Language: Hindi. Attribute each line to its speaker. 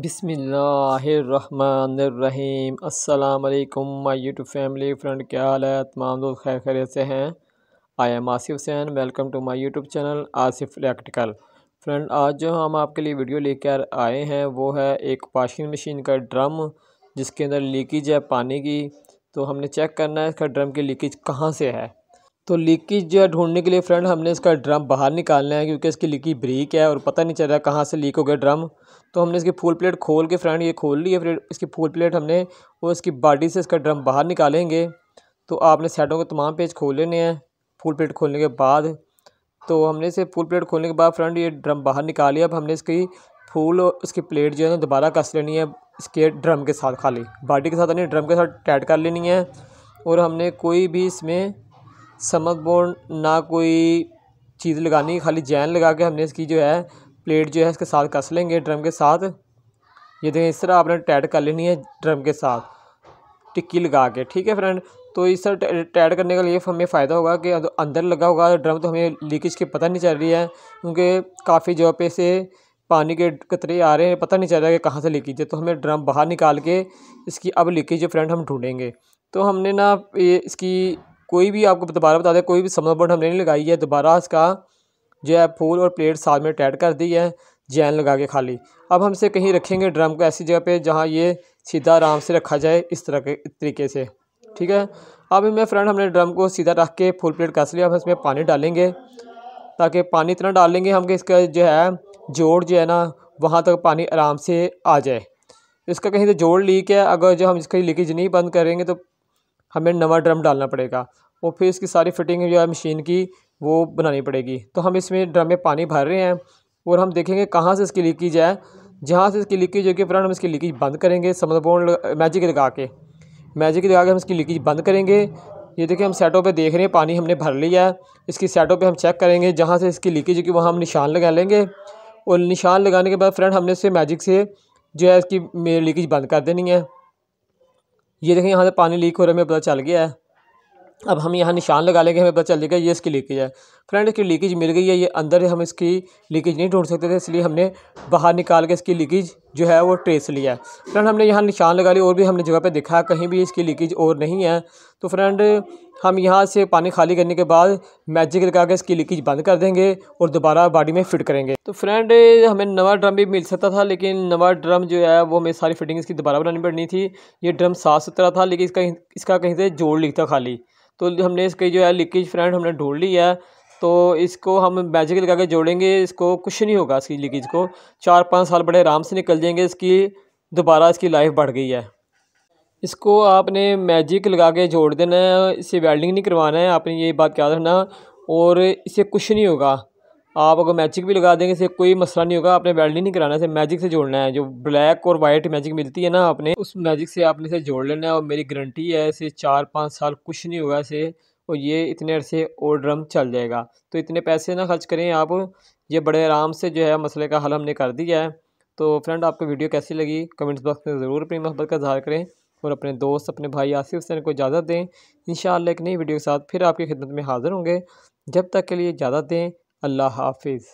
Speaker 1: बिसमीम अल्लाम माई यूट्यूब फैमिली फ्रेंड क्या हाल है तमाम दोस्त खैर खैरियत से हैं I am Asif Hussain welcome to my YouTube channel Asif electrical friend आज जो हम आपके लिए वीडियो लेकर आए हैं वो है एक वाशिंग मशीन का ड्रम जिसके अंदर लीकेज है पानी की तो हमने चेक करना है इसका ड्रम की लीकेज कहाँ से है तो लीकेज जो है ढूंढने के लिए फ्रेंड हमने इसका ड्रम बाहर निकालना है क्योंकि इसकी लीकी ब्रीक है और पता नहीं चल रहा कहाँ से लीक हो गया ड्रम तो हमने इसकी फुल प्लेट खोल के फ्रेंड ये खोल ली है फिर इसकी फुल प्लेट हमने और इसकी बॉडी से इसका ड्रम बाहर निकालेंगे तो आपने सेटों के तमाम पेज खोल लेने हैं फुल प्लेट खोलने के बाद तो हमने इसे फुल प्लेट खोलने के बाद फ्रेंड ये ड्रम बाहर निकाली अब हमने इसकी फूल और इसकी प्लेट जो है ना दोबारा कस लेनी है इसके ड्रम के साथ खाली बाडी के साथ नहीं ड्रम के साथ टाइट कर लेनी है और हमने कोई भी इसमें समक बोर्ड ना कोई चीज़ लगानी खाली जैन लगा के हमने इसकी जो है प्लेट जो है इसके साथ कस लेंगे ड्रम के साथ ये देखें इस तरह आपने टैड कर लेनी है ड्रम के साथ टिक्की लगा के ठीक है फ्रेंड तो इस तरह टैड करने का लिए हमें फ़ायदा होगा कि अंदर लगा होगा ड्रम तो हमें लीकेज के पता नहीं चल रही है क्योंकि काफ़ी जगह पे से पानी के कतरे आ रहे हैं पता नहीं चल रहा है कि कहाँ से लीकेज है तो हमें ड्रम बाहर निकाल के इसकी अब लीकेज फ्रेंड हम ढूंढेंगे तो हमने ना ये इसकी कोई भी आपको दोबारा बता दें कोई भी समर बोर्ड हमने नहीं लगाई है दोबारा इसका जो है फूल और प्लेट साथ में टैड कर दी है जैन लगा के खाली अब हम इसे कहीं रखेंगे ड्रम को ऐसी जगह पे जहाँ ये सीधा आराम से रखा जाए इस तरह के तरीके से ठीक है अब मैं फ्रेंड हमने ड्रम को सीधा रख के फुल प्लेट कस लिया अब इसमें पानी डालेंगे ताकि पानी इतना डाल लेंगे हम कि इसका जो है जोड़ जो है ना वहाँ तक पानी आराम से आ जाए इसका कहीं से तो जोड़ लीक है अगर जो हम इसका लीकेज नहीं बंद करेंगे तो हमें नवा ड्रम डालना पड़ेगा और फिर इसकी सारी फिटिंग जो है मशीन की वो बनानी पड़ेगी तो हम इसमें ड्रम में पानी भर रहे हैं और हम देखेंगे कहाँ से इसकी लीकेज है जहाँ से इसकी लीकेज होगी फिर हम इसकी लीकेज बंद करेंगे समरबोन मैजिक लगा के मैजिक लगा के हम इसकी लीकेज बंद करेंगे ये देखिए हम सेटों पे देख रहे हैं पानी हमने भर लिया है इसकी सेटों पे हम चेक करेंगे जहाँ से इसकी लीकेज होगी वहाँ हम निशान लगा लेंगे और निशान लगाने के बाद फ्रेंड हमने इसे मैजिक से जो है इसकी लीकेज बंद कर देनी है ये देखें यहाँ से पानी लीक हो रहा है मैं पता चल गया है अब हम यहाँ निशान लगा लेंगे हमें पता चल जाएगा ये इसकी लीकेज है फ्रेंड इसकी लीकेज मिल गई है ये अंदर हम इसकी लीकेज नहीं ढूंढ सकते थे इसलिए हमने बाहर निकाल के इसकी लीकेज जो है वो ट्रेस लिया है फ्रेंड हमने यहाँ निशान लगा लिया और भी हमने जगह पे देखा कहीं भी इसकी लीकेज और नहीं है तो फ्रेंड हम यहाँ से पानी खाली करने के बाद मैजिक लगा के इसकी लीकेज बंद कर देंगे और दोबारा बाडी में फिट करेंगे तो फ्रेंड हमें नवा ड्रम भी मिल सकता था लेकिन नवा ड्रम जो है वो हमें सारी फिटिंग इसकी दोबारा बनानी पड़नी थी ये ड्रम साफ सुथरा था लेकिन इसका इसका कहीं से जोड़ लिखता खाली तो हमने इसकी जो है लीकेज फ्रेंड हमने ढूंढ ली है तो इसको हम मैजिक लगा के जोड़ेंगे इसको कुछ नहीं होगा इसकी लीकेज को चार पाँच साल बड़े आराम से निकल जाएंगे इसकी दोबारा इसकी लाइफ बढ़ गई है इसको आपने मैजिक लगा के जोड़ देना है इसे वेल्डिंग नहीं करवाना है आपने ये बात याद रखना और इसे कुछ नहीं होगा आप अगर मैजिक भी लगा देंगे इसे कोई मसला नहीं होगा आपने वेल्डिंग नहीं कराना है मैजिक से जोड़ना है जो ब्लैक और वाइट मैजिक मिलती है ना आपने उस मैजिक से आपने इसे जोड़ लेना है और मेरी गारंटी है इसे चार पाँच साल कुछ नहीं होगा इसे और ये इतने अरसे और ड्रम चल जाएगा तो इतने पैसे ना खर्च करें आप ये बड़े आराम से जो है मसले का हल हमने कर दिया है तो फ्रेंड आपको वीडियो कैसी लगी कमेंट्स बॉक्स में ज़रूर अपनी मोहब्बत का इजहार करें और अपने दोस्त अपने भाई आसिफ हुसैन को इजाज़त दें इन एक नई वीडियो के साथ फिर आपकी खिदमत में हाज़िर होंगे जब तक के लिए इजाज़त दें अल्लाह हाफिज़